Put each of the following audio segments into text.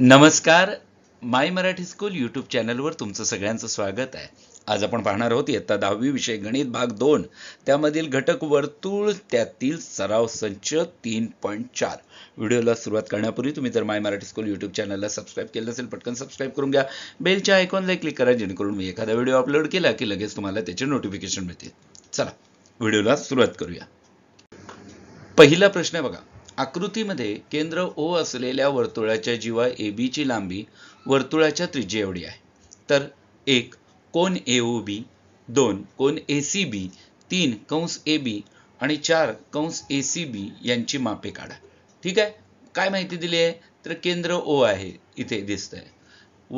नमस्कार माय Marathi school YouTube चॅनलवर तुमचं सगळ्यांचं स्वागत आहे आज आपण पाहणार आहोत इयत्ता दहावी विषय गणित भाग दोन त्यामधील घटक वर्तुळ त्यातील सराव संच तीन पॉईंट चार व्हिडिओला सुरुवात करण्यापूर्वी तुम्ही जर माय मराठी स्कूल यूट्यूब चॅनलला सबस्क्राईब केलं असेल पटकन सबस्क्राईब करून घ्या बेलच्या आयकॉनला क्लिक करा जेणेकरून मी एखादा व्हिडिओ अपलोड केला की लगेच तुम्हाला त्याचे नोटिफिकेशन मिळतील चला व्हिडिओला सुरुवात करूया पहिला प्रश्न बघा आकृतीमध्ये केंद्र ओ असलेल्या वर्तुळाच्या जीवा ए बीची लांबी वर्तुळाच्या त्रिज्ये एवढी आहे तर एक कोण ए ओ बी दोन कोन ए सी बी तीन कंस ए बी आणि चार कंस ए सी बी यांची मापे काढा ठीक आहे काय माहिती दिली आहे तर केंद्र ओ आहे इथे दिसतंय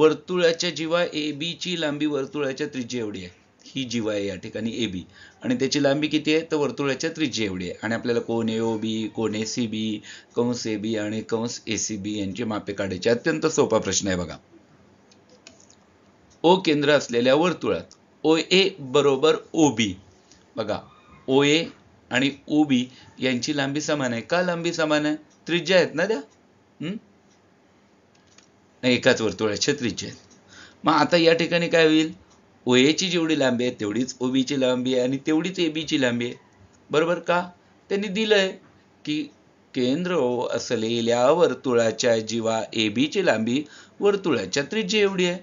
वर्तुळाच्या जीवा ए बीची लांबी वर्तुळाच्या त्रिज्ये एवढी आहे ही जीवा आहे या ठिकाणी ए बी आणि त्याची लांबी किती आहे तर वर्तुळाच्या त्रिज्या एवढी आहे आणि आपल्याला कोण ए कोन बी कोण ए बी कंस ए आणि कंस एसीबी यांचे यांची मापे काढायचे अत्यंत सोपा प्रश्न आहे बघा ओ केंद्र असलेल्या वर्तुळात ओ ए बरोबर ओ बी बघा ओ ए आणि ओ बी यांची लांबी समान आहे का लांबी समान आहे त्रिज्या आहेत ना त्या हम्म एकाच वर्तुळाच्या त्रिज्या आहेत मग आता या ठिकाणी काय होईल ओ जेवढी लांबी आहे तेवढीच ओबीची लांबी आहे आणि तेवढीच ए बीची लांबी आहे बरोबर का त्यांनी दिलंय की केंद्र ओ असलेल्या वर्तुळाच्या जीवा ए बीची लांबी वर्तुळाच्या त्रिज्या एवढी आहे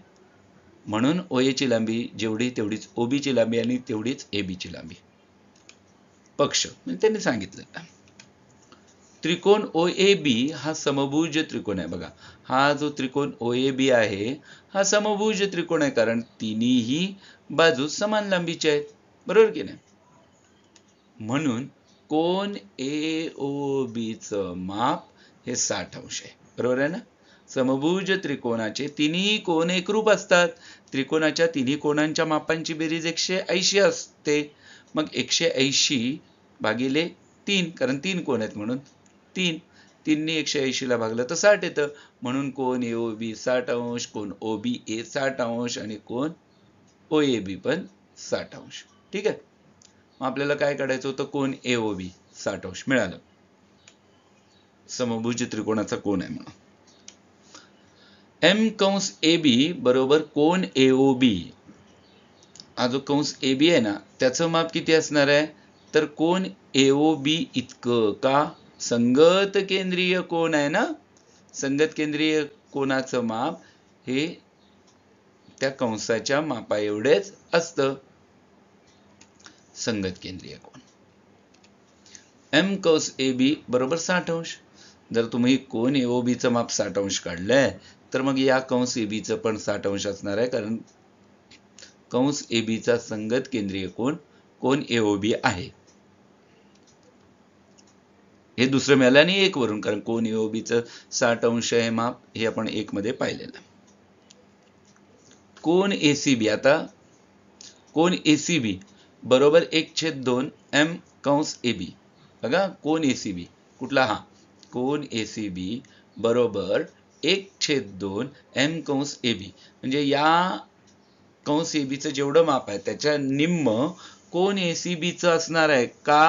म्हणून ओ लांबी जेवढी तेवढीच ओबीची लांबी आणि तेवढीच ए बीची लांबी पक्ष म्हणजे त्यांनी सांगितलं त्रिकोण ओ ए बी हा समभुज त्रिकोण आहे बघा हा जो त्रिकोण ओ ए बी आहे हा समभुज त्रिकोण आहे कारण तिन्ही बाजू समान लांबीचे आहेत बरोबर की नाही म्हणून कोण ए ओ बीच माप हे साठ अंश आहे बरोबर आहे ना समभुज त्रिकोणाचे तिन्ही कोण एकरूप असतात त्रिकोणाच्या तिन्ही कोणांच्या मापांची बेरीज एकशे ऐंशी असते मग एकशे ऐंशी भागिले तीन कारण तीन कोण आहेत म्हणून तीन तीननी एकशे ला भागलं तर साठ येतं म्हणून कोण ए ओ बी साठ अंश कोण ओ बी ए साठ अंश आणि कोण ओ ए बी पण साठ अंश ठीक आहे मग आपल्याला काय काढायचं होतं कोण ए ओ बी साठ अंश मिळालं समभुज त्रिकोणाचा कोण आहे म्हणून एम कंस ए बी बरोबर कोण ए ओ बी हा जो कंस ए बी आहे ना त्याचं माप किती असणार आहे तर कोण ए ओ बी इतकं का संगत केंद्रीय कोण आहे ना संगत केंद्रीय कोणाचं माप हे त्या कंसाच्या मापा एवढेच असत संगत केंद्रीय कोण एम कौस ए बी बरोबर साठ अंश जर तुम्ही कोण ए ओ माप साठ अंश काढलंय तर मग या कंस ए बीचं पण साठ अंश असणार आहे कारण कंस ए बीचा संगत केंद्रीय कोण कोण ए बी आहे हे दुसरं मिळालं आणि एक वरून कारण कोण योबीचं साठ अंश हे माप हे आपण एक मध्ये पाहिलेलं कोण ए सी बी आता कोण ए सी बी बरोबर एक छेद दोन एम कंस ए बी बघा कोण ए सी बी कुठला हा कोण ए सी बी बरोबर एक छेद दोन एम कंस ए बी म्हणजे या कंस ए बीचं जेवढं माप आहे त्याच्या निम्म कोण ए सी बीचं असणार आहे का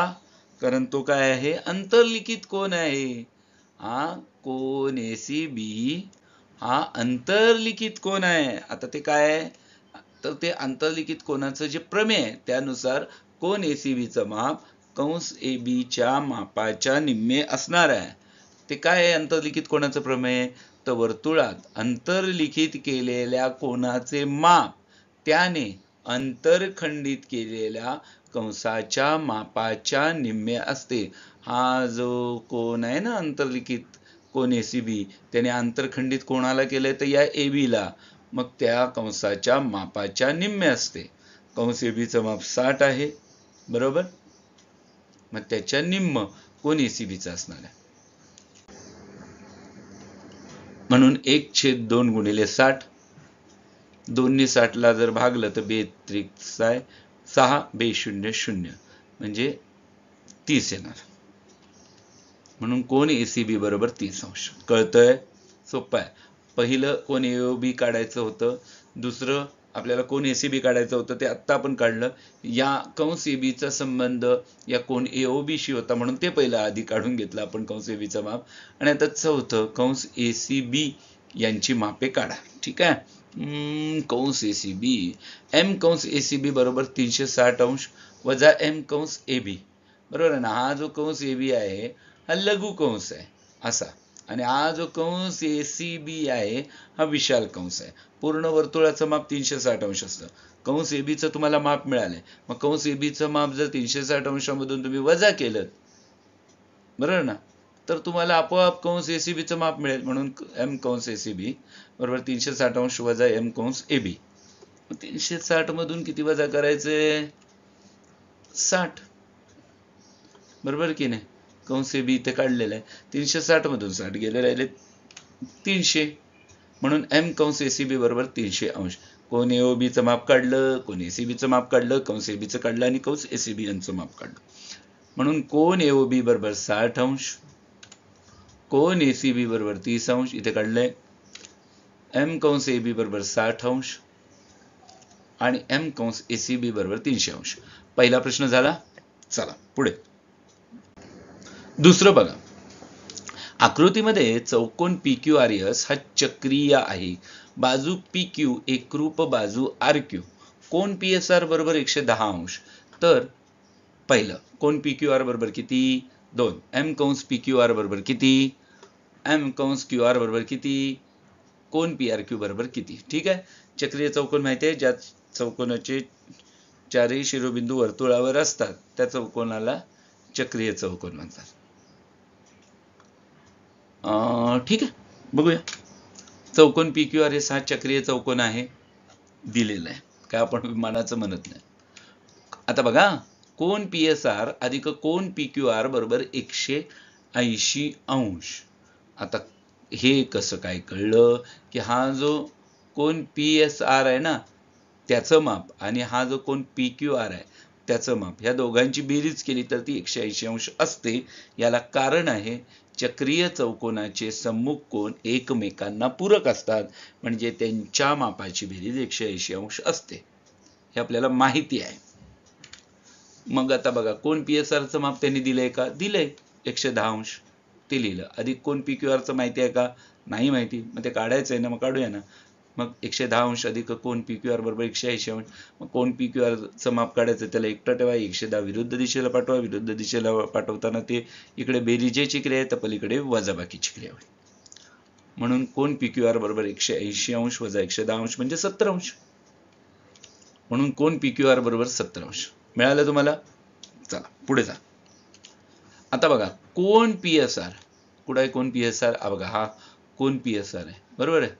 कारण तो काय आहे अंतर्लिखित कोण आहे हा कोण ए सी बी हा अंतर्लिखित कोण आहे आता ते काय आहे तर ते अंतर्लिखित कोणाचं जे प्रमेय आहे त्यानुसार कोण ए सी बीचं माप कंस ए बीच्या मापाच्या निम्मे असणार आहे ते काय आहे अंतर्लिखित कोणाचं प्रमेय तर वर्तुळात अंतर्लिखित केलेल्या कोणाचे माप त्याने अंतरखंडित केलेल्या कंसाच्या मापाच्या निम्मे असते हा जो कोण आहे ना अंतर्लिखित कोण ए सी बी त्याने आंतरखंडित कोणाला केलंय तर या ए बीला मग त्या कंसाच्या मापाच्या निम्मे असते कंस ए बीचं माप साठ आहे बरोबर मग त्याच्या निम्म कोण ए सी असणार आहे म्हणून एक छेद दोन गुणिले साठ दोन्ही साठला जर भागलं तर बेत्रिक आहे सहा बे शून्य शून्य म्हणजे तीस येणार म्हणून कोण ए बरोबर तीस अंश कळतंय सोपं आहे पहिलं कोण ए बी काढायचं होतं दुसरं आपल्याला कोण ए काढायचं होतं ते आत्ता आपण काढलं या कंस ए बीचा संबंध या कोण ए ओ होता म्हणून ते पहिलं आधी काढून घेतलं आपण कंस ए बीचा माप आणि आता चौथं कंस ए बी यांची मापे काढा ठीक आहे कंस ए सी बी एम कंस ए बी बरोबर तीनशे साठ अंश वजा एम कंस ए बी बरोबर आहे ना हा जो कंस ए बी आहे हा लघु कंस आहे असा आणि हा जो कंस ए सी बी आहे हा विशाल कंस आहे पूर्ण वर्तुळाचं माप तीनशे साठ अंश असतं कंस ए बीचं तुम्हाला माप मिळालंय मग कंस ए बीचं माप जर तीनशे साठ अंशामधून तुम्ही वजा केलं बरोबर ना तर तुम्हाला आपोआप कंस एसीबीचं माप मिळेल म्हणून एम कंस एसीबी बरोबर तीनशे साठ अंश वजा एम कंस ए बी तीनशे साठ मधून किती वजा करायचे साठ बरोबर की नाही कंस ए बी इथे काढलेलं आहे तीनशे साठ मधून साठ गेले राहिले तीनशे म्हणून एम कंस एसीबी बरोबर तीनशे अंश कोण ए बीचं माप काढलं कोण एसीबीचं माप काढलं कंस एबीचं काढलं आणि कंस एसीबी यांचं माप काढलं म्हणून कोण ए बी बरोबर साठ अंश कोन ए सी बी बरोबर तीस अंश इथे काढलंय एम कौंस ए बी बरोबर साठ अंश आणि एम कौंस ए सी बी बरोबर तीनशे अंश पहिला प्रश्न झाला चला पुढे दुसरं बघा आकृतीमध्ये चौकोन पी क्यू आर एस हा चक्रीय आहे बाजू पी क्यू एक रूप बाजू आर क्यू कोण पी एस आर बरोबर एकशे दहा अंश तर पहिलं कोण पी क्यू आर बरोबर किती दोन एम कंस पी क्यू आर बरोबर किती एम कंस क्यू आर बरोबर किती कोण पी आर क्यू बरोबर किती ठीक आहे चक्रीय चौकोन माहिती आहे ज्या चौकोनाचे चारही शिरोबिंदू वर्तुळावर असतात त्या चौकोनाला चक्रीय चौकोन म्हणतात ठीक आहे बघूया चौकोन पी क्यू आर हे सहा चक्रीय चौकोन आहे दिलेलं आहे काय आपण विमानाचं म्हणत नाही आता बघा कोण पी एस आर अधिक कोण पी क्यू आर बरोबर एकशे ऐंशी अंश आता हे कसं काय कळलं की हा जो कोण पी एस आर आहे ना त्याचं माप आणि हा जो कोण पी क्यू आर आहे त्याचं माप ह्या दोघांची बेरीज केली तर ती एकशे ऐंशी अंश असते याला कारण आहे चक्रीय चौकोनाचे सम्मुख कोण एकमेकांना पूरक असतात म्हणजे त्यांच्या मापाची बेरीज एकशे ऐंशी अंश असते हे आपल्याला माहिती आहे मग आता बघा कोण पी एस आरचं माप त्यांनी दिलंय का दिलंय एकशे दहा अंश ते लिहिलं अधिक कोण पी क्यू आरचं माहिती आहे का नाही माहिती मग ते काढायचं आहे ना मग काढूया ना मग एकशे दहा अंश अधिक कोण पी क्यू आर बरोबर एकशे ऐंशी अंश मग कोण पी क्यू आरचं माप काढायचं त्याला एकटं ठेवा एकशे दहा विरुद्ध दिशेला पाठवा विरुद्ध दिशेला पाठवताना ते इकडे बेरीजेची क्रिया आहे तर पलीकडे वजाबाकीची क्रिया होईल म्हणून कोण पी क्यू आर बरोबर एकशे ऐंशी अंश वजा एकशे दहा अंश म्हणजे सत्तर अंश म्हणून कोण पी क्यू आर बरोबर सत्तर अंश मिळालं तुम्हाला चला पुढे जा आता बघा कोण पी एस आर कुठं आहे कोण पी एस आर बघा हा कोण पी एस आर आहे बरोबर आहे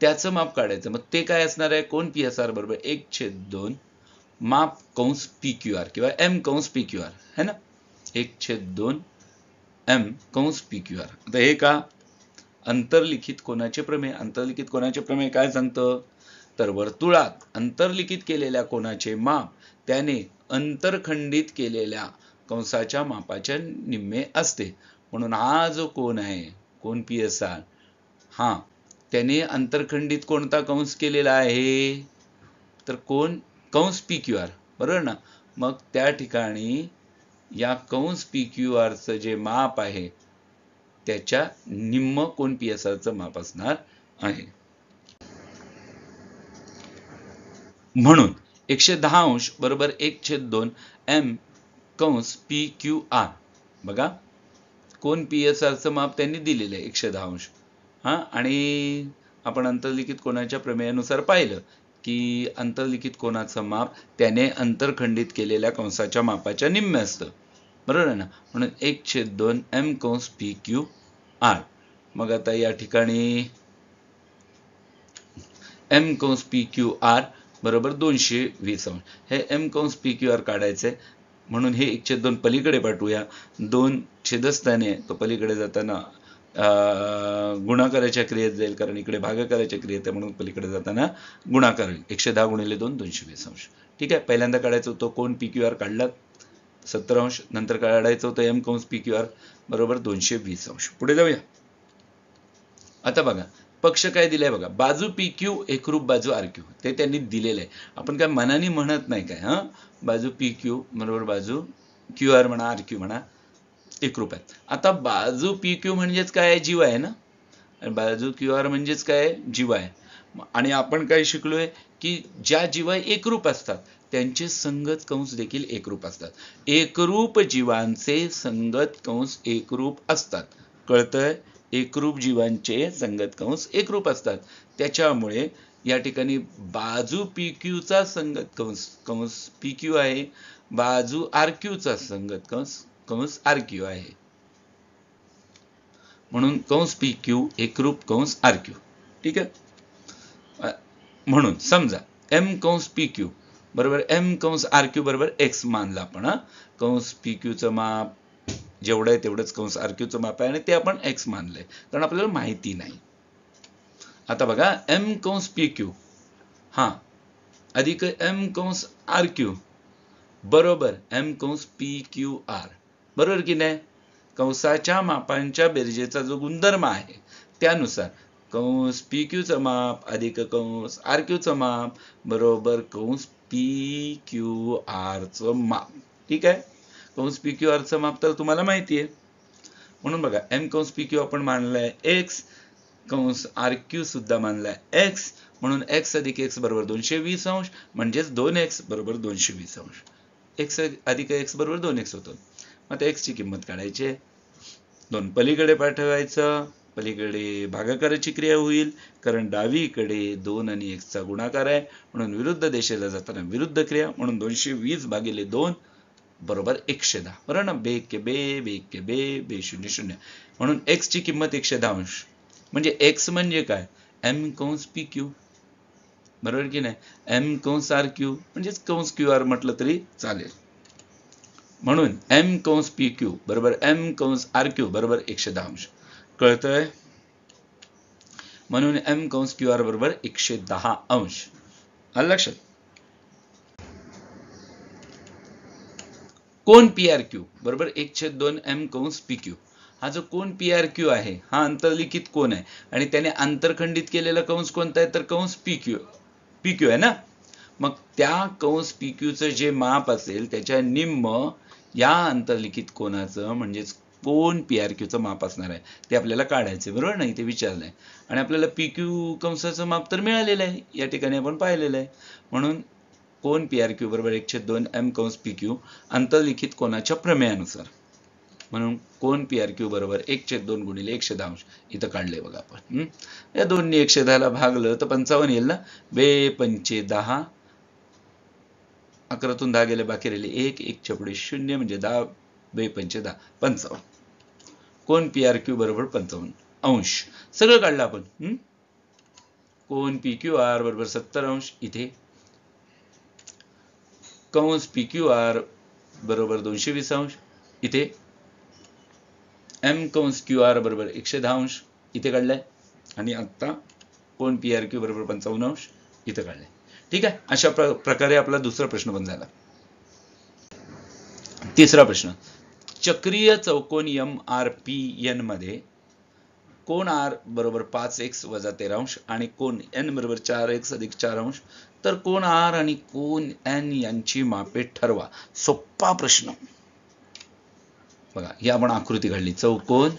त्याचं माप काढायचं मग ते काय असणार आहे कोण पी बरोबर एक छेद दोन माप कंस पी आर किंवा एम कंस पी क्यू आर है ना एक छेद दोन एम कंस पी आर आता हे का अंतर्लिखित कोणाचे प्रमेय अंतर्लिखित कोणाचे प्रमेय काय सांगतं तर वर्तुळात अंतर्लिखित केलेल्या कोणाचे माप त्याने अंतरखंडित केलेल्या कंसाच्या मापाच्या निम्मे असते म्हणून हा जो कोण आहे कोण पी एस आर हा त्याने अंतरखंडित कोणता कंस केलेला आहे तर कोण कंस पी क्यू आर बरोबर ना मग त्या ठिकाणी या कंस पी क्यू आरचं जे माप आहे त्याच्या निम्म कोण पी एस आरचं माप असणार आहे म्हणून एकशे दहा अंश बरोबर एक छेद दोन एम कंस पी क्यू आर बघा कोण पी एस आरचं माप त्यांनी दिलेलं आहे एकशे दहा अंश हा आणि आपण अंतर्लिखित कोणाच्या प्रमेयानुसार पाहिलं की अंतर्लिखित कोणाचं माप त्याने अंतरखंडित केलेल्या कंसाच्या मापाच्या निम्मे असतं बरोबर आहे ना म्हणून एक छेद दोन एम कंस पी क्यू आर मग आता या ठिकाणी एम कंस पी क्यू आर बरोबर दोनशे वीस अंश हे एम कौंस पी क्यू आर काढायचे म्हणून हे एक छेद दोन पलीकडे पाठवूया दोन छेदस्थाने तो पलीकडे जाताना गुणाकाराच्या क्रियेत जाईल कारण इकडे भागाकाराच्या क्रियेत आहे म्हणून पलीकडे जाताना गुणाकार होईल एकशे दहा गुणिले दोन दोनशे वीस अंश ठीक आहे पहिल्यांदा काढायचं होतं कोण पी क्यू आर काढला सत्तर अंश नंतर काढायचं होतं एम कंस पी क्यू आर बरोबर दोनशे वीस अंश पुढे जाऊया आता बघा पक्ष काय दिलाय बघा बाजू पी क्यू एकरूप बाजू आर क्यू ते त्यांनी दिलेलं आहे आपण काय मनाने म्हणत नाही काय हां बाजू पी क्यू बरोबर बाजू क्यू आर म्हणा आर क्यू म्हणा एकरूप आहे आता बाजू पी क्यू म्हणजेच काय जीव आहे ना बाजू क्यू आर म्हणजेच काय जीव आहे आणि आपण काय शिकलोय की ज्या जीवा एकरूप असतात त्यांचे संगत कंस देखील एकरूप असतात एकरूप जीवांचे संगत कंस एकरूप असतात कळतंय एकरूप जीवांचे संगत कंस एकरूप असतात त्याच्यामुळे या ठिकाणी बाजू पी चा संगत कंस कंस पी क्यू आहे बाजू आर क्यूचा संगत कंस कंस आर क्यू आहे म्हणून कंस पी क्यू एकरूप कंस आर क्यू ठीक आहे म्हणून समजा एम कंस पी क्यू बरोबर एम कंस आर क्यू बरोबर एक्स मानला आपण कंस पी क्यूचं माप जेवढं आहे तेवढंच कंस आर क्यूचं माप आहे आणि ते आपण एक्स मानलंय कारण आपल्याला माहिती नाही आता बघा एम कंस पी क्यू हा अधिक एम कंस आर क्यू बरोबर एम कंस पी क्यू आर बरोबर की नाही कंसाच्या मापांच्या बेरजेचा जो गुणधर्म आहे त्यानुसार कंस पी क्यूचं माप अधिक कंस आर क्यूचं माप बरोबर कंस पी क्यू आरचं माप ठीक आहे कंस पी क्यू आरचं माप तर तुम्हाला माहिती आहे म्हणून बघा एम कंस पी क्यू आपण मानलाय एक्स कंस आर क्यू सुद्धा मानलाय एक्स म्हणून एक्स अधिक एक्स बरोबर दोनशे वीस अंश म्हणजेच दोन एक्स बरोबर दोनशे वीस अंश एक्स अधिक एक्स बरोबर दोन एक्स होतो मग आता एक्सची किंमत काढायची दोन पलीकडे पाठवायचं पलीकडे भागाकाराची क्रिया होईल कारण डावीकडे दोन आणि एक्सचा गुणाकार आहे म्हणून विरुद्ध दिशेला जाताना विरुद्ध क्रिया म्हणून दोनशे वीस भागिले दोन बरोबर एकशे दहा बरोबर ना बे के बे बे के बे बे शून्य शून्य म्हणून ची किंमत एकशे दहा अंश म्हणजे एक्स म्हणजे काय एम कंस पी क्यू बरोबर की नाही एम कंस आर क्यू म्हणजेच कंस क्यू आर म्हटलं तरी चालेल म्हणून एम कंस पी क्यू बरोबर एम कंस आर क्यू बरोबर एकशे दहा अंश कळतंय म्हणून एम कंस क्यू आर बरोबर एकशे दहा अंश आलं लक्षात कोण पी आर क्यू बरोबर एक छेद दोन एम कंस पी क्यू हा जो कोण पी आर क्यू आहे हा अंतरलिखित कोण आहे आणि त्याने आंतरखंडित केलेला कंस कोणता आहे तर कंस पी क्यू पी क्यू आहे ना मग त्या कंस पी क्यूचं जे माप असेल त्याच्या निम्म या अंतर्लिखित कोणाचं म्हणजेच कोण पी आर क्यूचं माप असणार आहे ते आपल्याला काढायचं बरोबर नाही ते विचारलंय आणि आपल्याला पी क्यू कंसाचं माप तर मिळालेलं आहे या ठिकाणी आपण पाहिलेलं आहे म्हणून कोण पी आर क्यू बरोबर एकशे दोन एम कंस पी क्यू अंतर्लिखित कोणाच्या प्रमेयानुसार म्हणून कोण पी आर क्यू बरोबर एकशे दोन गुणिले एकशे दहा इथं काढले बघा आपण या दोन्ही एकशे दहाला भागलं तर पंचावन्न येईल ना बे पंचे दहा अकरातून दहा गेले बाकी राहिले एक एक पुढे शून्य म्हणजे दहा बे पंचे दहा पंचावन्न कोण पी आर क्यू बरोबर पंचावन्न अंश सगळं काढलं आपण कोण पी क्यू आर बरोबर सत्तर अंश इथे कंस पी क्यू आर बरोबर दोनशे वीस अंश इथे एम कंस क्यू आर बरोबर एकशे दहा अंश इथे काढलाय आणि आत्ता कोण पी आर क्यू बरोबर पंचावन्न अंश इथे काढलाय ठीक आहे अशा प्रकारे आपला दुसरा प्रश्न पण झाला तिसरा प्रश्न चक्रीय चौकोन एम आर पी एन मध्ये कोण आर बरोबर पाच एक्स वजा तेरा अंश आणि कोण एन बरोबर चार एक्स अधिक चार अंश तर कोण आर आणि कोण एन यांची मापे ठरवा सोप्पा प्रश्न बघा ही आपण आकृती घडली चौकोन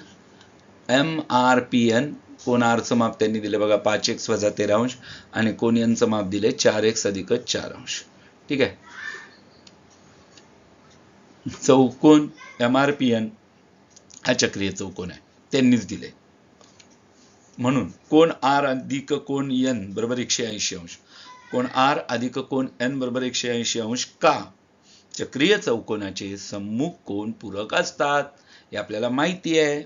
एम आर पी एन कोण आरचं माप त्यांनी दिले बघा पाच एक्स वजा तेरा अंश आणि कोण यांचं माप दिले चार एक्स अधिक चार अंश ठीक आहे चौकोन एम आर पी एन हा चक्रीय चौकोन आहे त्यांनीच दिले म्हणून कोण आर अधिक कोण एन बरोबर एकशे ऐंशी अंश कोण आर अधिक कोण एन बरोबर एकशे ऐंशी अंश का चक्रीय चौकोनाचे सम्मुख कोण पूरक असतात हे आपल्याला माहिती आहे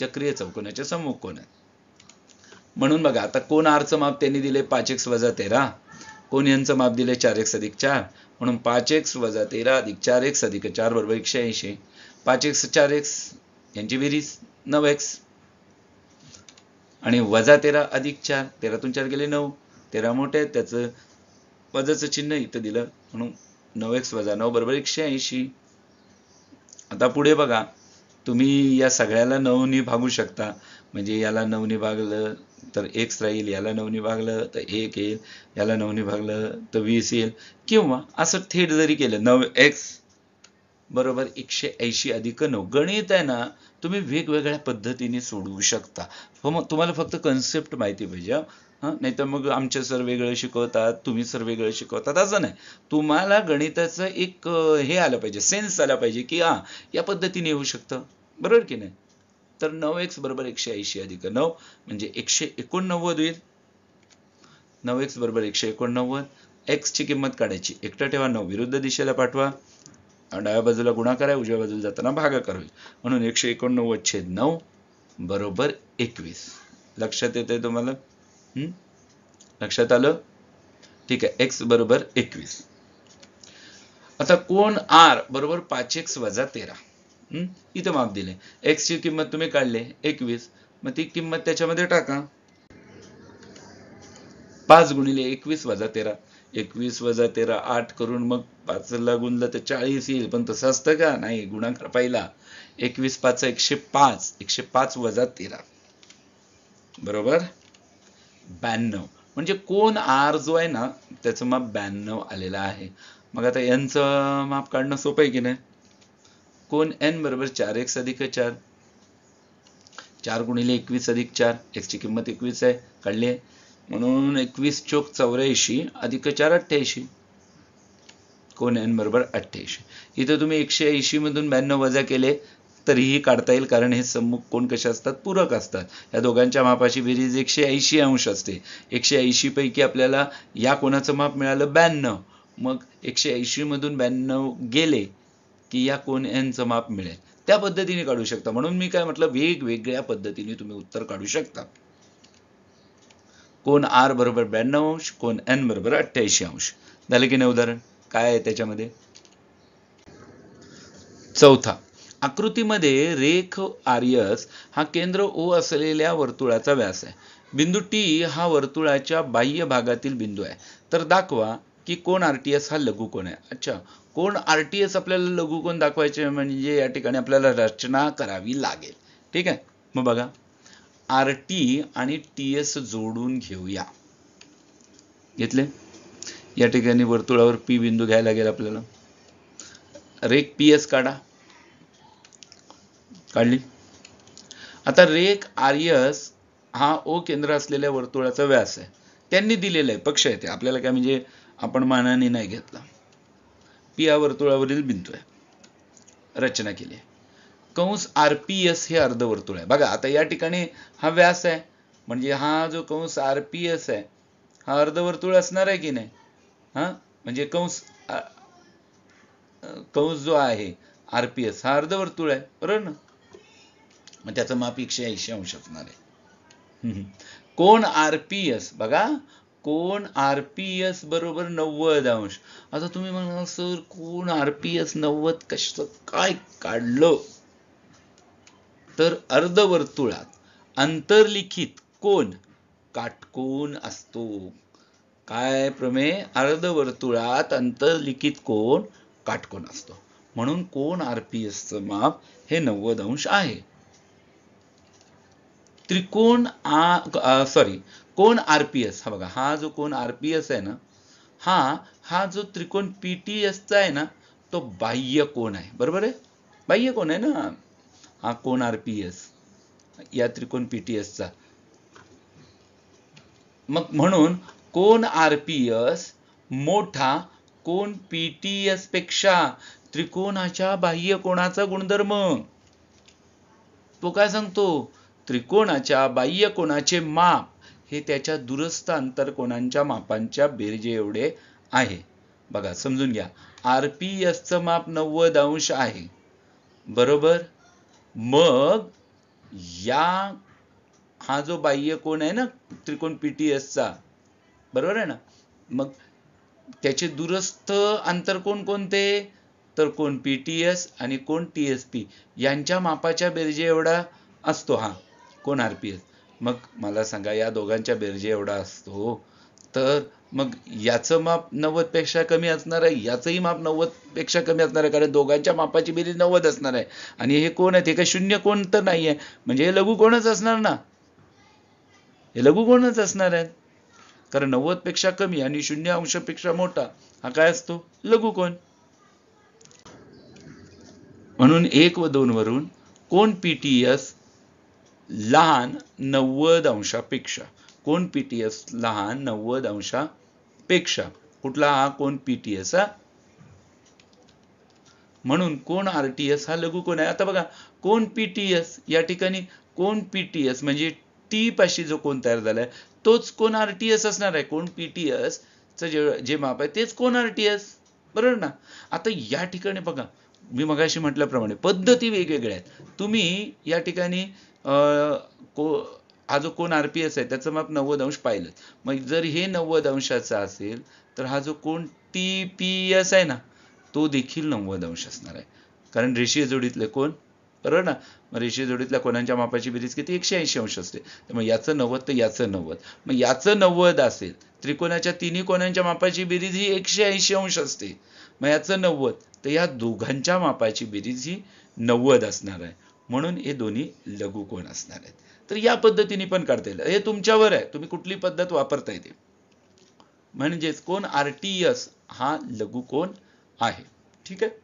चक्रीय चौकोनाचे सम्मुख कोण आहे म्हणून बघा आता कोण आरचं माप त्यांनी दिले पाच एक्स वजा तेरा कोण यांचं माप दिले चार एक्स अधिक चार म्हणून पाच एक्स वजा तेरा अधिक चार एक्स अधिक चार बरोबर एकशे ऐंशी पाच एक्स चार एक्स यांची बेरीज नऊ एक्स आणि वजा तेरा अधिक चार तेरातून चार गेले नऊ तेरा मोठे त्याचं वजाचं चिन्ह इथं दिलं म्हणून नऊ एक्स वजा नऊ बरोबर एकशे ऐंशी आता पुढे बघा तुम्ही या सगळ्याला ने भागू शकता म्हणजे याला ने भागलं तर एक्स राहील याला ने भागलं तर एक येईल याला ने भागलं तर वीस येईल किंवा असं थेट जरी केलं नऊ एक्स बरोबर एकशे ऐंशी अधिक नऊ गणित आहे ना तुम्ही वेगवेगळ्या पद्धतीने सोडवू शकता तुम्हाला फक्त कन्सेप्ट माहिती पाहिजे हा नाहीतर मग आमचे सर वेगळं शिकवतात तुम्ही सर वेगळं शिकवतात असं नाही तुम्हाला गणिताचं एक हे आलं पाहिजे सेन्स आला पाहिजे की हां या पद्धतीने येऊ शकतं बरोबर की नाही तर नऊ एक्स बरोबर एकशे ऐंशी अधिक नऊ म्हणजे एकशे एकोणनव्वद होईल नऊ एक्स बरोबर एकशे एकोणनव्वद एक्सची किंमत काढायची एकटं ठेवा नऊ विरुद्ध दिशेला पाठवा डाव्या बाजूला गुणाकार आहे उजव्या बाजूला जाताना भागाकार होईल म्हणून एकशे एकोणनव्वद छेद नऊ बरोबर एकवीस लक्षात येतंय तुम्हाला लक्षात आलं ठीक आहे एक्स बरोबर एकवीस आता कोण आर बरोबर पाच एक्स वजा तेरा इथं माप दिले एक्स ची किंमत तुम्ही काढले एकवीस मग ती किंमत त्याच्यामध्ये टाका पाच गुणिले एकवीस वजा तेरा एकवीस वजा तेरा आठ करून मग पाचला गुणलं तर चाळीस येईल पण तसं असतं का नाही गुणाकार पाहिला एकवीस पाच एकशे पाच एकशे पाच वजा तेरा बरोबर ब्याण्णव म्हणजे कोण आर जो आहे ना त्याचं माप ब्याण्णव आलेलं आहे मग आता यांचं माप काढणं सोपं आहे की नाही कोण एन बरोबर चार एक्स अधिक चार चार गुणिले एकवीस अधिक चार ची किंमत एकवीस आहे काढली आहे म्हणून एकवीस चोक चौऱ्याऐंशी अधिक चार अठ्ठ्याऐंशी कोण एन बरोबर अठ्ठ्याऐंशी इथं तुम्ही एकशे ऐंशी मधून ब्याण्णव वजा केले तरीही काढता येईल कारण हे सम्मुख कोण कसे असतात पूरक असतात या दोघांच्या मापाची बेरीज एकशे ऐंशी अंश असते एकशे पैकी आपल्याला या कोणाचं माप मिळालं ब्याण्णव मग एकशे मधून ब्याण्णव गेले की या कोण यांचं माप मिळेल त्या पद्धतीने काढू शकता म्हणून मी काय म्हटलं वेगवेगळ्या पद्धतीने तुम्ही उत्तर काढू शकता कोण आर बरोबर ब्याण्णव अंश कोण एन बरोबर अठ्ठ्याऐंशी अंश झालं की नाही उदाहरण काय आहे त्याच्यामध्ये चौथा आकृतीमध्ये रेख आर्यस हा केंद्र ओ असलेल्या वर्तुळाचा व्यास आहे बिंदू टी हा वर्तुळाच्या बाह्य भागातील बिंदू आहे तर दाखवा की कोण आर टी एस हा लघुकोण आहे अच्छा कोण आर टी एस आपल्याला लघुकोण दाखवायचे म्हणजे या ठिकाणी आपल्याला रचना करावी लागेल ठीक आहे मग बघा आर टी आणि टी एस जोडून घेऊया घेतले या ठिकाणी वर्तुळावर पी बिंदू घ्यायला लागेल आपल्याला रेख पी एस काढा काढली आता रेक आर्यस हा ओ केंद्र असलेल्या वर्तुळाचा व्यास आहे त्यांनी दिलेला आहे पक्ष आहे ते आपल्याला काय म्हणजे आपण मानाने नाही घेतला पी या वर्तुळावरील बिंदू आहे रचना केली आहे कंस आर पी एस हे अर्धवर्तुळ आहे बघा आता या ठिकाणी हा व्यास आहे म्हणजे हा जो कंस आर पी एस आहे हा अर्धवर्तुळ असणार आहे की नाही हा म्हणजे कंस कंस जो आहे आर पी एस हा अर्धवर्तुळ आहे बरोबर ना मग त्याचं माप एकशे ऐंशी अंश असणार आहे कोण आर पी एस बघा कोण आर पी एस बरोबर नव्वद अंश आता तुम्ही म्हणाल सर कोण आर पी एस नव्वद कसं काय काढलं तर अर्धवर्तुळात अंतर्लिखित कोण काटकोन असतो काय प्रमेय अर्धवर्तुळात अंतर्लिखित कोण काटकोन असतो म्हणून कोण आर पी एसचं माप हे नव्वद अंश आहे त्रिकोण आ सॉरी कोण आर पी एस हा बघा हा जो कोण आर पी एस आहे ना हा हा जो त्रिकोण पी टी आहे ना तो बाह्य कोण आहे बरोबर आहे बाह्य कोण आहे ना हा कोण आर पी एस या त्रिकोण पी टी मग म्हणून कोण आर पी एस मोठा कोण पी टी एस पेक्षा त्रिकोणाच्या बाह्य कोणाचा गुणधर्म तो काय सांगतो त्रिकोणाच्या बाह्य कोणाचे माप हे त्याच्या दुरस्त अंतर मापांच्या बेरजे एवढे आहे बघा समजून घ्या आर पी एसचं माप नव्वद अंश आहे बरोबर मग या हा जो बाह्य कोण आहे ना त्रिकोण पी चा बरोबर आहे ना मग त्याचे दूरस्थ अंतर कोण कोणते तर कोण पीटीएस आणि कोण टी एस पी यांच्या मापाच्या बेरजे एवढा असतो हा कोण आरपीएस मग मला सांगा या दोघांच्या बेरजे एवढा असतो तर मग याचं माप नव्वद पेक्षा कमी असणार आहे याचंही माप नव्वद पेक्षा कमी असणार आहे कारण दोघांच्या मापाची बेरीज नव्वद असणार आहे आणि हे कोण आहे ते काय शून्य कोण तर नाही आहे म्हणजे हे लघु कोणच असणार ना हे लघु कोणच असणार आहे कारण नव्वद पेक्षा कमी आणि शून्य अंशपेक्षा मोठा हा काय असतो लघु कोण म्हणून एक व दोन वरून कोण पीटीएस लहान नव्वद अंशापेक्षा कोण पी टी एस लहान नव्वद अंशापेक्षा कुठला हा कोण पी टी एस हा म्हणून कोण आर टी एस हा लघु कोण आहे आता बघा कोण पी टी एस या ठिकाणी कोण पी टी एस म्हणजे टी पाशी जो कोण तयार झालाय तोच कोण आर टी एस असणार आहे कोण पी टी एस जे जे माप आहे तेच कोण आर टी एस बरोबर ना आता या ठिकाणी बघा मी मगाशी म्हटल्याप्रमाणे पद्धती वेगवेगळ्या आहेत तुम्ही या ठिकाणी को हा जो कोण आर पी एस आहे त्याचं माप नव्वद अंश पाहिलं मग जर हे नव्वद अंशाचा असेल तर हा जो कोण टी पी एस आहे ना तो देखील नव्वद अंश असणार आहे कारण रेषीय जोडीतले कोण बरोबर ना मग रेषीय जोडीतल्या कोणांच्या मापाची बेरीज किती एकशे ऐंशी अंश असते तर मग याचं नव्वद तर याचं नव्वद मग याचं नव्वद असेल त्रिकोणाच्या तिन्ही कोणांच्या मापाची बेरीज ही एकशे ऐंशी अंश असते मग याचं नव्वद तर या दोघांच्या मापाची बेरीज ही नव्वद असणार आहे म्हणून हे दोन्ही लघुकोण असणार आहेत तर या पद्धतीने पण काढता येईल हे तुमच्यावर आहे तुम्ही कुठली पद्धत वापरता येते म्हणजेच कोण आर टी एस हा लघुकोण आहे ठीक आहे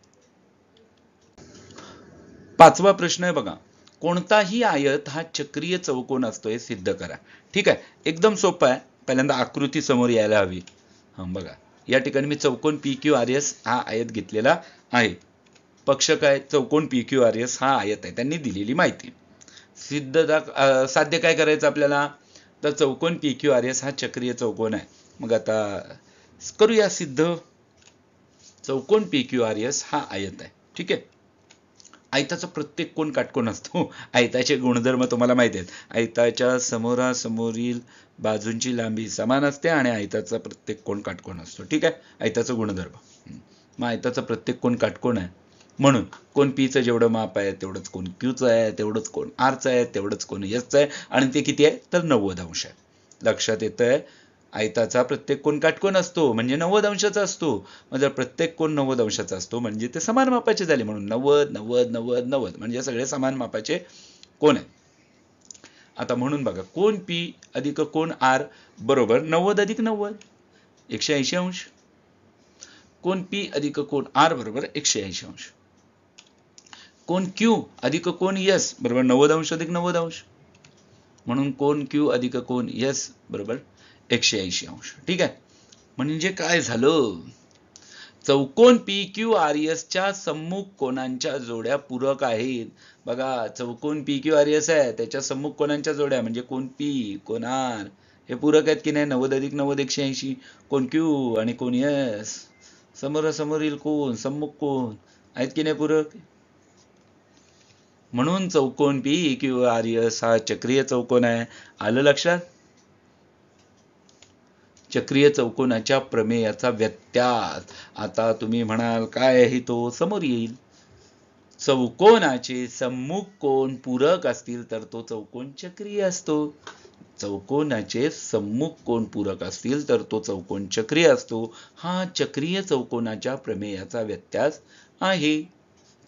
पाचवा प्रश्न आहे बघा कोणताही आयत हा चक्रीय चौकोन असतो हे सिद्ध करा ठीक आहे एकदम सोपा आहे पहिल्यांदा आकृती समोर यायला हवी हा बघा या ठिकाणी मी चौकोन पी क्यू आर एस हा आयत घेतलेला आहे पक्ष काय चौकोन पी क्यू आर एस हा आयत आहे त्यांनी दिलेली माहिती सिद्धता साध्य काय करायचं आपल्याला तर चौकोन पी क्यू आर एस हा चक्रीय चौकोन आहे मग आता करूया सिद्ध चौकोन पी क्यू आर एस हा आयत आहे ठीक आहे आयताचा प्रत्येक कोण काटकोण असतो आयताचे गुणधर्म तुम्हाला माहिती आहेत आयताच्या समोरासमोरील बाजूंची लांबी समान असते आणि आयताचा प्रत्येक कोण काटकोण असतो ठीक आहे आयताचा गुणधर्म मग आयताचा प्रत्येक कोण काटकोण आहे म्हणून कोण पीचं जेवढं माप आहे तेवढंच कोण क्यूचं आहे तेवढंच कोण आरचं आहे तेवढंच कोण यसचं आहे आणि ते किती आहे तर नव्वद अंश आहे लक्षात येतंय आहे आयताचा प्रत्येक कोण काटकोन असतो म्हणजे नव्वद अंशाचा असतो मग जर प्रत्येक कोण नव्वद अंशाचा असतो म्हणजे ते समान मापाचे झाले म्हणून नव्वद नव्वद नव्वद नव्वद म्हणजे सगळे समान मापाचे कोण आहे आता म्हणून बघा कोण पी अधिक कोण आर बरोबर नव्वद अधिक नव्वद एकशे ऐंशी अंश कोण पी अधिक कोण आर बरोबर एकशे ऐंशी अंश कोण क्यू अधिक कोण यस बरोबर नव्वद अंश अधिक नव्वद अंश म्हणून कोण क्यू अधिक कोण यस बरोबर एकशे ऐंशी अंश ठीक आहे म्हणजे काय झालं चौकोन पी क्यू आर च्या सम्मुख कोणांच्या जोड्या पूरक आहेत बघा चौकोन पी क्यू आर एस आहे त्याच्या सम्मुख कोणाच्या जोड्या म्हणजे कोण पी कोण आर हे पूरक आहेत की नाही नव्वद अधिक नव्वद एकशे ऐंशी कोण क्यू आणि कोण एस समोरासमोरील कोण सम्मुख कोण आहेत की नाही पूरक म्हणून चौकोन पी क्यू आर एस हा चक्रीय चौकोन आहे आलं लक्षात चक्रीय चौकोनाच्या प्रमेयाचा व्यत्यास आता तुम्ही म्हणाल काय आहे तो समोर येईल चौकोनाचे सम्मुख कोण पूरक असतील तर तो चौकोन चक्रीय असतो चौकोनाचे सम्मुख कोण पूरक असतील तर तो चौकोन चक्रीय असतो हा चक्रीय चौकोनाच्या प्रमेयाचा व्यत्यास आहे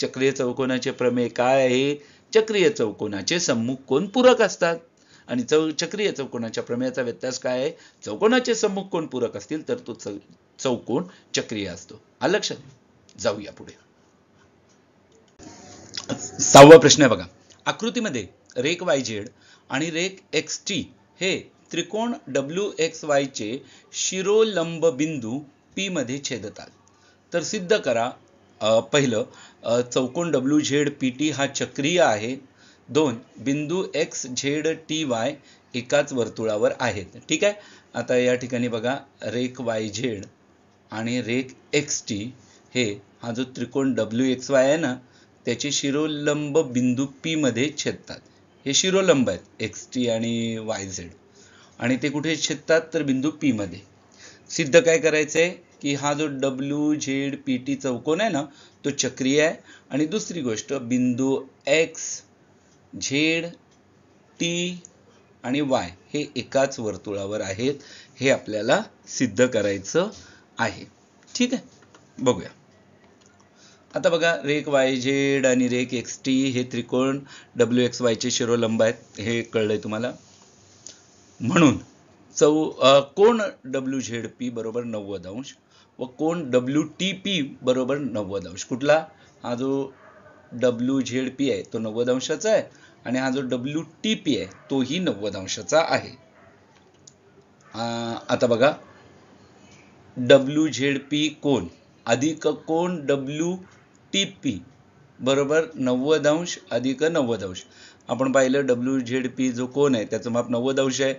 चक्रीय चौकोनाचे प्रमेय काय आहे चक्रीय चौकोनाचे सम्मुख कोण पूरक असतात आणि चौ चक्रीय चौकोनाच्या प्रमेयाचा व्यत्यास काय आहे चौकोनाचे सम्मुख कोण पूरक असतील तर तो चौकोन चक्रीय असतो हा लक्षात जाऊया पुढे सहावा प्रश्न आहे बघा आकृतीमध्ये रेक वाय झेड आणि रेक एक्स टी हे त्रिकोण डब्ल्यू एक्स वायचे शिरोलंब बिंदू पी मध्ये छेदतात तर सिद्ध करा पहिलं चौकोन डब्ल्यू झेड पी टी हा चक्रीय आहे दोन बिंदू एक्स झेड टी वाय एकाच वर्तुळावर आहेत ठीक आहे आता या ठिकाणी बघा रेक वाय झेड आणि रेक एक्स टी हे हा जो त्रिकोण डब्ल्यू एक्स वाय आहे ना त्याचे शिरोलंब बिंदू पीमध्ये छेदतात हे शिरोलंब आहेत एक्स टी आणि वाय झेड आणि ते कुठे छेदतात तर बिंदू पीमध्ये सिद्ध काय करायचं आहे की हा जो डब्ल्यू झेड पी टी चौकोन आहे ना तो चक्रीय आहे आणि दुसरी गोष्ट बिंदू एक्स झेड टी आणि वाय हे एकाच वर्तुळावर आहेत हे आपल्याला सिद्ध करायचं आहे ठीक आहे बघूया आता बघा रेक वाय झेड आणि रेक एक्स टी हे त्रिकोण डब्ल्यू एक्स वायचे शिरोलंब आहेत हे कळलंय तुम्हाला म्हणून चौ कोण डब्ल्यू झेड पी बरोबर नव्वद अंश व कोण डब्ल्यू टी पी बरोबर नव्वद अंश कुठला हा जो डब्ल्यू झेड पी आहे तो नव्वद अंशाचा आहे आणि हा जो डब्ल्यू टी पी आहे तोही नव्वद अंशाचा आहे आता बघा डब्ल्यू झेड पी कोण अधिक कोण डब्ल्यू टी पी बरोबर नव्वद अंश अधिक नव्वद अंश आपण पाहिलं डब्ल्यू झेड पी जो कोण आहे त्याचं माप नव्वद अंश आहे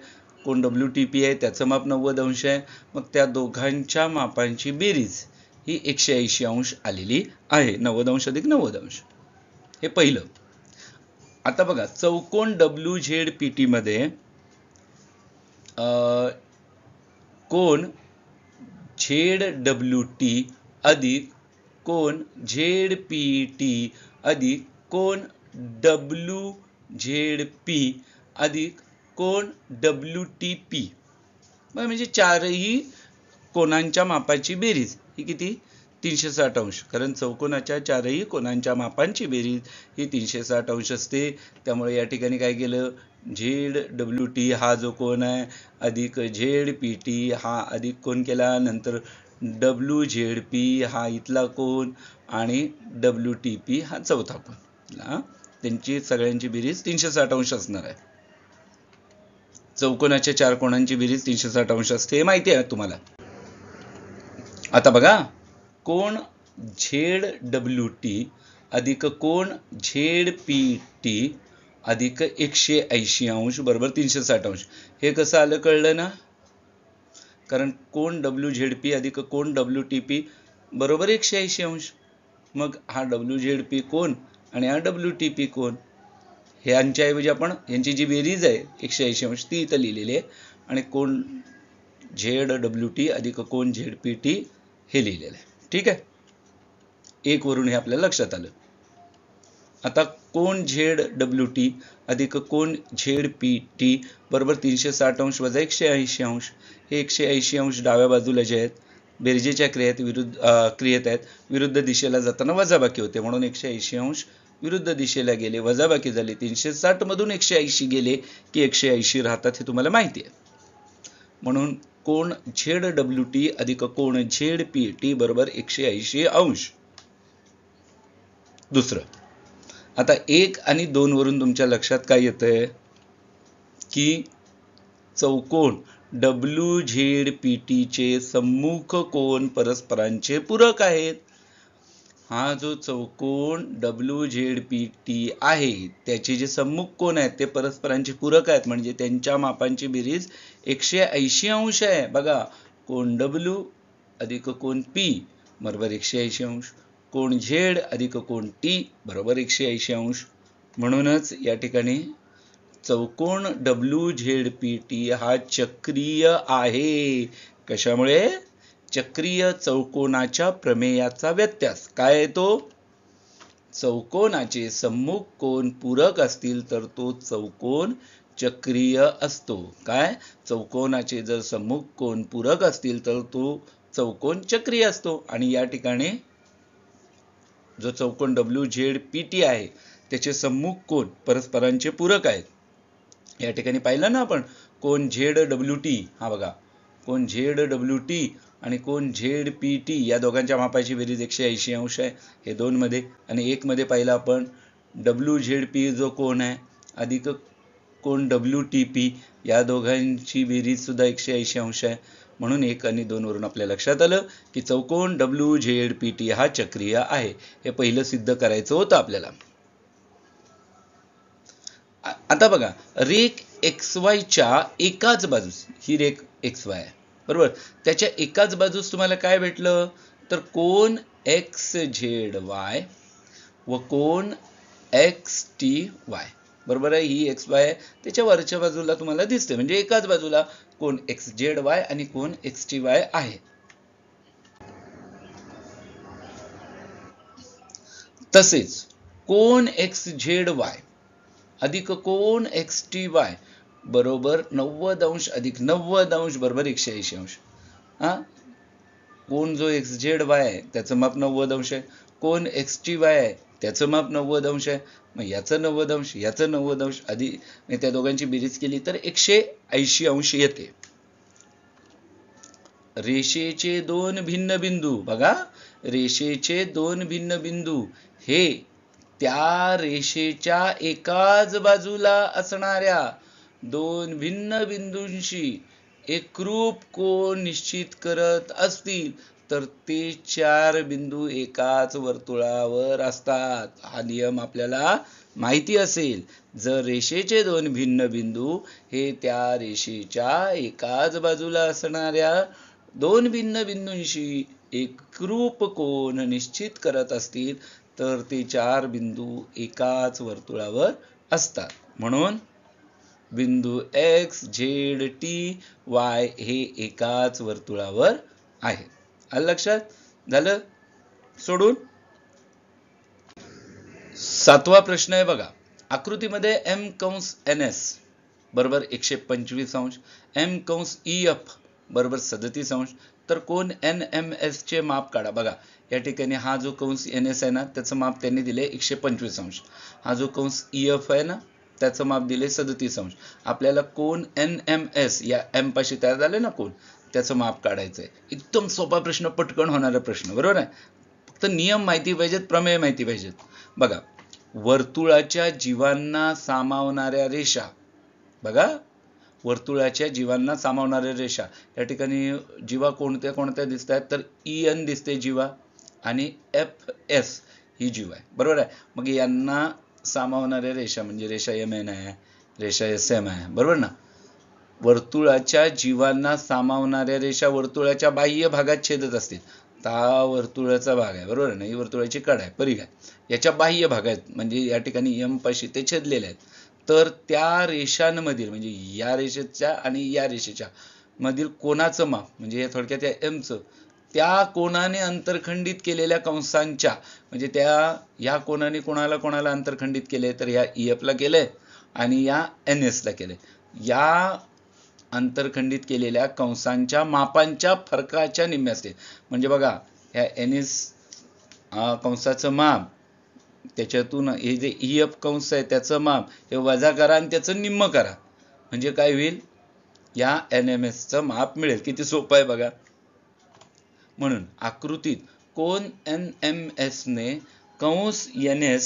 कोण डब्ल्यू टी पी आहे त्याचं माप नव्वद अंश आहे मग त्या दोघांच्या मापांची बेरीज ही एकशे ऐंशी अंश आलेली आहे नव्वद अंश अधिक नव्वद अंश हे पहिलं आता बघा चौकोन डब्ल्यू झेड पी टीमध्ये कोण झेड डब्ल्यू टी अधिक कोण झेड पी टी अधिक कोण डब्ल्यू झेड पी अधिक कोण डब्ल्यू टी पी म्हणजे चारही कोणांच्या मापाची बेरीज ही किती तीनशे साठ अंश कारण चौकोनाच्या चारही कोणांच्या मापांची बेरीज ही तीनशे साठ अंश असते त्यामुळे या ठिकाणी काय केलं झेड डब्ल्यू टी हा जो कोण आहे अधिक झेड पी टी हा अधिक कोण केला नंतर डब्ल्यू झेड पी हा इथला कोण आणि डब्ल्यू टी पी हा चौथा कोण त्यांची सगळ्यांची बेरीज तीनशे साठ अंश असणार आहे चौकोनाच्या चार कोणांची बेरीज तीनशे साठ अंश असते हे माहिती आहे तुम्हाला आता बघा कोण झेड डब्ल्यू टी अधिक कोण झेड पी टी अधिक एकशे ऐंशी अंश बरोबर तीनशे साठ अंश हे कसं आलं कळलं ना कारण कोण डब्ल्यू झेड पी अधिक कोण डब्ल्यू टी पी बरोबर एकशे ऐंशी अंश मग हा डब्ल्यू झेड पी कोण आणि हा डब्ल्यू टी पी कोण ह्यांच्याऐवजी आपण यांची जी बेरीज आहे एकशे ऐंशी अंश ती इथं लिहिलेली आहे आणि कोण झेड डब्ल्यू टी अधिक कोण झेड पी टी हे लिहिलेलं आहे ठीक आहे एक वरून हे आपल्या लक्षात आलं आता कोण झेड डब्ल्यू टी अधिक कोण झेड पी टी बरोबर तीनशे साठ अंश वजा एकशे ऐंशी अंश हे एकशे ऐंशी अंश डाव्या बाजूला जे आहेत बेरजेच्या क्रियेत विरुद्ध क्रियेत आहेत विरुद्ध दिशेला जाताना वजाबाकी होते म्हणून एकशे ऐंशी अंश विरुद्ध दिशेला गेले वजाबाकी झाली तीनशे साठमधून एकशे ऐंशी गेले की एकशे ऐंशी राहतात हे तुम्हाला माहिती आहे म्हणून कोण झेड डब्ल्यू टी अधिक कोण झेड पी टी बरोबर एकशे ऐंशी अंश दुसरं आता एक आणि दोन वरून तुमच्या लक्षात काय आहे की चौकोन डब्ल्यू झेड पी चे सम्मुख कोण परस्परांचे पूरक आहेत हा जो चौकोन डब्ल्यू झेड पी टी आहे त्याचे जे सम्मुख कोण आहेत ते परस्परांचे पूरक आहेत म्हणजे त्यांच्या मापांची बेरीज एकशे ऐंशी अंश आहे बघा कोण डब्ल्यू अधिक कोण पी बरोबर एकशे ऐंशी अंश कोण झेड अधिक कोण टी बरोबर एकशे ऐंशी अंश म्हणूनच या ठिकाणी चौकोन डब्ल्यू झेड पी टी हा चक्रीय आहे कशामुळे चक्रीय चौकोनाच्या प्रमेयाचा व्यत्यास काय येतो चौकोनाचे सम्मुख कोण पूरक असतील तर तो चौकोन चक्रीय असतो काय चौकोनाचे जर सम्मुख कोण पूरक असतील तर तो चौकोन चक्रीय असतो आणि या ठिकाणी जो चौकोन डब्ल्यू झेड पी टी आहे त्याचे सम्मुख कोण परस्परांचे पूरक आहेत या ठिकाणी पाहिलं ना आपण कोण झेड डब्ल्यू टी हा बघा कोण झेड डब्ल्यू टी आणि कोण झेड पी टी या दोघांच्या मापाची बेरीज एकशे ऐंशी अंश आहे हे दोन मध्ये आणि एक मध्ये पाहिलं आपण डब्ल्यू झेड पी जो कोण आहे अधिक कोण डब्ल्यू टी पी या दोघांची सुद्धा एकशे ऐंशी अंश आहे म्हणून एक आणि दोनवरून आपल्या लक्षात आलं की चौकोन डब्ल्यू झेड पी टी हा चक्रीय आहे हे पहिलं सिद्ध करायचं होतं आपल्याला आता बघा रेक एक्स वायच्या एकाच बाजूस ही रेख एक्स वाय आहे बरोबर त्याच्या एकाच बाजूस तुम्हाला काय भेटलं तर कोण एक्स झेड वाय व कोण एक्स टी वाय बरोबर आहे ही एक्स वाय त्याच्या वरच्या बाजूला तुम्हाला दिसते म्हणजे एकाच बाजूला कोण एक्स झेड वाय आणि कोण एक्स टी वाय आहे तसेच कोण एक्स झेड वाय अधिक कोण एक्स टी वाय बरोबर नव्वद अंश अधिक नव्वद अंश बरोबर एकशे ऐंशी अंश हा कोण जो एक्स झेड वाय आहे त्याचं माप नव्वद अंश आहे कोण एक्स टी वाय आहे त्याचं माप नव्वद अंश आहे मग याचं नव्वद अंश याचं नव्वद अंश आधी त्या दोघांची बेरीज केली तर एकशे ऐंशी अंश येते रेषेचे दोन भिन्न बिंदू बघा रेषेचे दोन भिन्न बिंदू हे त्या रेषेच्या एकाच बाजूला असणाऱ्या दोन भिन्न बिंदूंशी एकरूप कोण निश्चित करत असतील तर ते चार बिंदू एकाच वर्तुळावर असतात हा नियम आपल्याला माहिती असेल जर रेषेचे दोन भिन्न बिंदू हे त्या रेषेच्या एकाच बाजूला असणाऱ्या दोन भिन्न बिंदूंशी एकरूप कोण निश्चित करत असतील तर ते चार बिंदू एकाच वर्तुळावर असतात म्हणून बिंदू एक्स झेड टी वाय हे एकाच वर्तुळावर आहे लक्षात झालं सोडून सातवा प्रश्न आहे बघा आकृतीमध्ये एम कंस एन एस बरोबर एकशे पंचवीस अंश एम कंस ई e एफ बरोबर सदतीस अंश तर कोण एन एम एस चे माप काढा बघा या ठिकाणी हा जो कंस एन एस आहे ना त्याचं माप त्यांनी दिले एकशे पंचवीस अंश हा जो कंस ई e एफ आहे ना त्याचं माप दिले सदतीस अंश आपल्याला कोण एन एम एस या एम पाशी तयार झाले ना कोण त्याचं माप काढायचं आहे एकदम सोपा प्रश्न पटकन होणारा प्रश्न बरोबर आहे फक्त नियम माहिती पाहिजेत प्रमेय माहिती पाहिजेत बघा वर्तुळाच्या जीवांना सामावणाऱ्या रेषा बघा वर्तुळाच्या जीवांना सामावणाऱ्या रेषा या ठिकाणी जीवा कोणत्या कोणत्या दिसत आहेत तर ई e एन दिसते जीवा आणि एफ एस ही जीव आहे बरोबर आहे मग यांना सामावणाऱ्या रेषा म्हणजे रेषा एम एन आहे रेषा एस एम आहे बरोबर ना वर्तुळाच्या जीवांना सामावणाऱ्या रेषा वर्तुळाच्या बाह्य भागात छेदत असतील ता वर्तुळाचा भाग आहे बरोबर ना ही वर्तुळाची कड आहे परिघ याच्या बाह्य भागात म्हणजे या ठिकाणी यम पाशी ते छेदलेले आहेत तर त्या रेषांमधील म्हणजे या रेषेच्या आणि या रेषेच्या मधील कोणाचं माप म्हणजे या थोडक्यात या एमचं त्या कोणाने अंतरखंडित केलेल्या कंसांच्या म्हणजे त्या या कोणाने कोणाला कोणाला अंतरखंडित केले तर या ई e एफला केलंय आणि या एन एसला केलंय या अंतरखंडित केलेल्या कंसांच्या मापांच्या फरकाच्या निम्म्याचे म्हणजे बघा ह्या एन एस कंसाचं माप त्याच्यातून हे जे ई e एफ कंस आहे त्याचं माप हे वजा करा आणि त्याचं निम्म करा म्हणजे काय होईल या एन एम एसचं माप मिळेल किती सोपं आहे बघा म्हणून आकृतीत कोन एन एम एसने कंस एन एस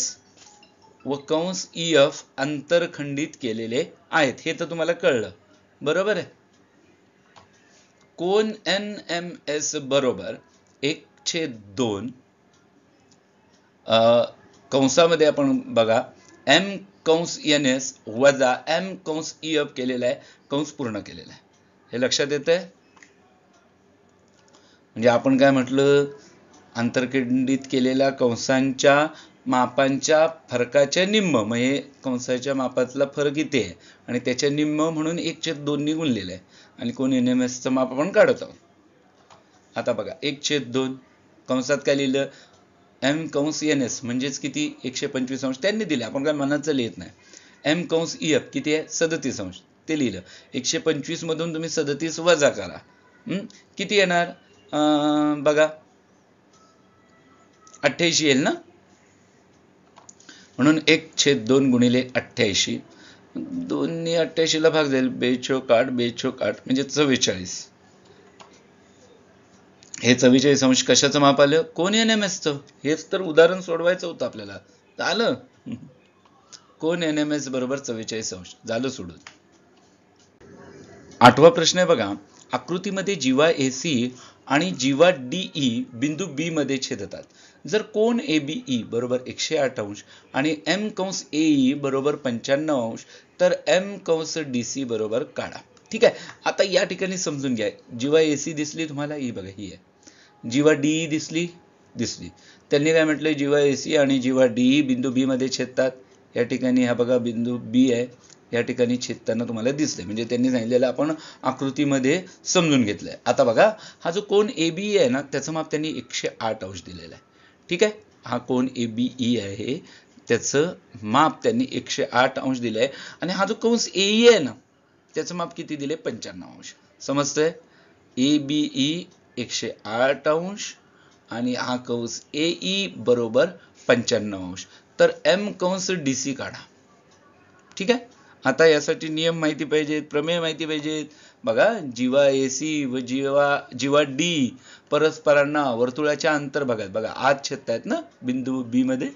व कंस ई एफ आंतरखंडित केलेले आहेत हे तर तुम्हाला कळलं बरोबर आहे कोन एन एम एस बरोबर एक छेद दोन कंसामध्ये आपण बघा एम कंस एन एस वजा एम कंस ई एफ केलेला आहे कंस पूर्ण केलेला आहे हे लक्षात येतंय म्हणजे आपण काय म्हटलं आंतरखंडित केलेल्या कंसांच्या मापांच्या फरकाच्या निम्म म्हणजे कंसाच्या मापातला फरक इथे आहे आणि त्याच्या निम्म म्हणून एक छेद ने गुणलेलं आहे आणि कोण एन एम एसचं माप आपण काढत आहोत आता बघा एक छेद दोन कंसात काय लिहिलं एम कंस एन एस म्हणजेच किती एकशे पंचवीस अंश त्यांनी दिले आपण काय मनाचं लिहित नाही एम कंस ई एफ किती आहे सदतीस अंश ते लिहिलं एकशे मधून तुम्ही सदतीस वजा करा किती येणार बघा अठ्ठ्याऐंशी येईल ना म्हणून एक छेद दोन गुणिले अठ्ठ्याऐंशी दोन्ही अठ्ठ्याऐंशीला भाग जाईल बेचोक आठ बेचोक आठ म्हणजे चव्वेचाळीस हे चव्वेचाळीस अंश कशाचं माप आलं कोण एन एम एस हेच तर उदाहरण सोडवायचं होतं आपल्याला आलं कोण एन एम एस बरोबर चव्वेचाळीस अंश झालं सोडून आठवा प्रश्न आहे बघा आकृतीमध्ये जीवा एसी आणि जीवा डी ई बिंदू बी मध्ये छेदतात जर कोण ए बी ई बरोबर एकशे आठ अंश आणि एम कंस ए ई बरोबर पंच्याण्णव अंश तर एम कंस डी सी बरोबर काढा ठीक आहे आता या ठिकाणी समजून घ्या जीवा ए सी दिसली तुम्हाला ही बघा ही आहे जीवा डी ई दिसली दिसली त्यांनी काय म्हटलं जीवा ए सी आणि जीवा डी ई बिंदू बी मध्ये छेदतात या ठिकाणी हा बघा बिंदू बी आहे या ठिकाणी छेदताना तुम्हाला दिसतंय म्हणजे त्यांनी सांगितलेलं आपण आकृतीमध्ये समजून घेतलंय आता बघा हा जो कोण ए बी आहे ना त्याचं माप त्यांनी एकशे आठ अंश दिलेला आहे ठीक आहे हा कोण ए बी ई आहे त्याचं माप त्यांनी एकशे आठ अंश दिलं आहे आणि हा जो कंस ए ई e आहे ना त्याचं माप किती दिले पंच्याण्णव अंश समजतंय ए बी ई एकशे आठ अंश आणि हा कंस ए ई e बरोबर पंच्याण्णव अंश तर एम कंस डी सी काढा ठीक आहे आता यासाठी नियम माहिती पाहिजेत प्रमेय माहिती पाहिजेत बघा जीवा ए सी व जीवा जीवा डी परस्परांना वर्तुळाच्या अंतर भागात बघा आत आहेत ना बिंदू बी मध्ये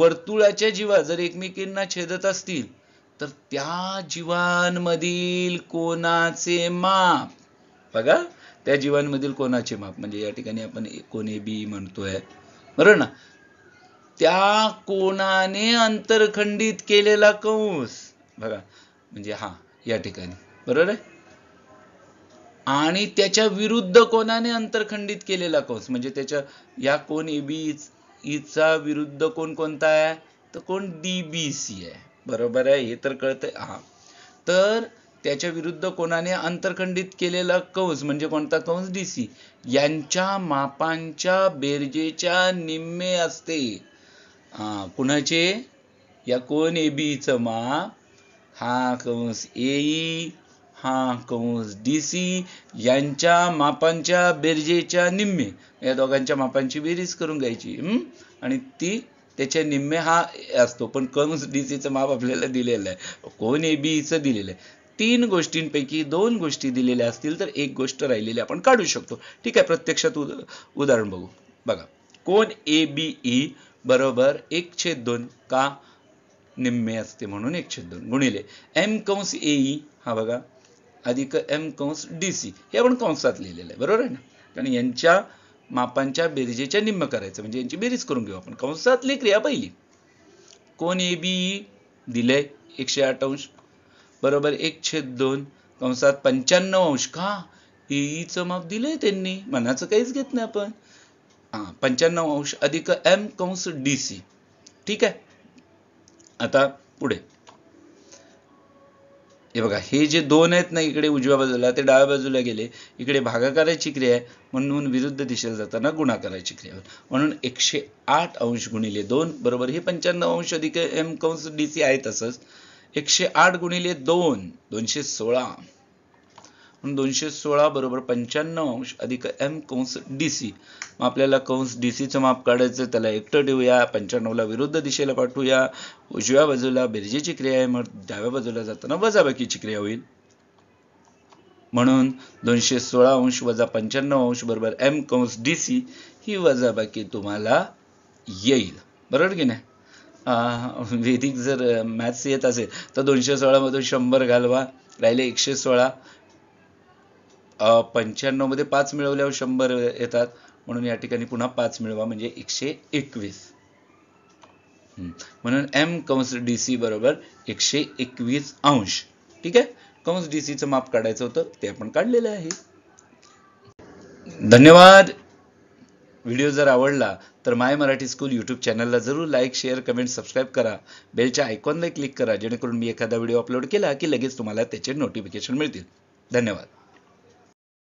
वर्तुळाच्या जीवा जर एकमेकींना छेदत असतील तर त्या जीवांमधील कोणाचे माप बघा त्या जीवांमधील कोणाचे माप म्हणजे या ठिकाणी आपण ए बी म्हणतोय बरोबर ना त्या कोणाने अंतरखंडित केलेला कंस बघा म्हणजे हा या ठिकाणी बरोबर आहे आणि त्याच्या विरुद्ध कोणाने अंतरखंडित केलेला कंस म्हणजे त्याच्या या कोण एबीचा e चा विरुद्ध कोण कोणता आहे तर कोण डीबीसी आहे बरोबर आहे हे तर कळतंय हा तर त्याच्या विरुद्ध कोणाने अंतरखंडित केलेला कंस म्हणजे कोणता कंस डी सी यांच्या मापांच्या बेरजेच्या निम्मे असते कुणाचे या कोण एबीचं e माप हा कंस एई हा कंस डी सी यांच्या मापांच्या बेरजेच्या निम्मे या दोघांच्या मापांची बेरीज करून घ्यायची आणि ती त्याच्या निम्मे हा असतो पण कंस डी सीचं माप आपल्याला दिलेलं आहे कोण ए बीचं दिलेलं आहे तीन गोष्टींपैकी दोन गोष्टी दिलेल्या असतील तर एक गोष्ट राहिलेली आपण काढू शकतो ठीक आहे प्रत्यक्षात उद उदाहरण बघू बघा कोण ए बी ई बरोबर एक छेद दोन का निम्मे असते म्हणून एकशे दोन गुणिले एम कंस एई e, हा बघा अधिक एम कंस डी सी हे आपण कंसात लिहिलेलं आहे बरोबर आहे ना कारण यांच्या मापांच्या बेरजेच्या निम्म करायचं म्हणजे यांची बेरीज करून घेऊ आपण कंसातली क्रिया पहिली कोण ए बी e? दिलंय एकशे आठ अंश बरोबर एक छेद दोन कंसात पंच्याण्णव अंश का एईचं e माप दिलंय त्यांनी मनाचं काहीच घेत नाही आपण हा पंच्याण्णव अंश अधिक एम कंस डी सी ठीक आहे आता पुढे हे बघा हे जे दोन आहेत ना इकडे उजव्या बाजूला ते डाव्या बाजूला गेले इकडे भागाकारायची क्रिया आहे म्हणून विरुद्ध दिशेला जाताना गुणाकारायची क्रिया म्हणून एकशे आठ अंश गुणिले दोन बरोबर हे पंच्याण्णव अंश अधिक एम कंस डी सी आहे तसंच एकशे आठ गुणिले दोन दोनशे सोळा म्हणून दोनशे सोळा बरोबर पंच्याण्णव अंश अधिक एम कंस डी मग आपल्याला कंस डी सीचं माप काढायचं त्याला एकटं ठेवूया पंच्याण्णवला विरुद्ध दिशेला पाठवूया उजव्या बाजूला बिरजेची क्रिया आहे मग डाव्या बाजूला जाताना वजाबाकीची क्रिया होईल म्हणून दोनशे सोळा अंश वजा पंच्याण्णव अंश बरोबर एम कंस डी सी ही वजाबाकी तुम्हाला येईल बरोबर की नाही वेदिक जर मॅथ्स येत असेल तर दोनशे सोळा मधून शंभर घालवा राहिले एकशे सोळा मध्ये पाच मिळवल्यावर शंभर येतात म्हणून या ठिकाणी पुन्हा पाच मिळवा म्हणजे एकशे एकवीस म्हणून एम कंस डी सी बरोबर एकशे एकवीस अंश ठीक आहे कंस डी सीचं माप काढायचं होतं ते आपण काढलेलं आहे धन्यवाद व्हिडिओ जर आवडला तर माय मराठी स्कूल यूट्यूब चॅनलला जरूर लाईक शेअर कमेंट सबस्क्राईब करा बेलच्या आयकॉनला क्लिक करा जेणेकरून मी एखादा व्हिडिओ अपलोड केला की लगेच तुम्हाला त्याचे नोटिफिकेशन मिळतील धन्यवाद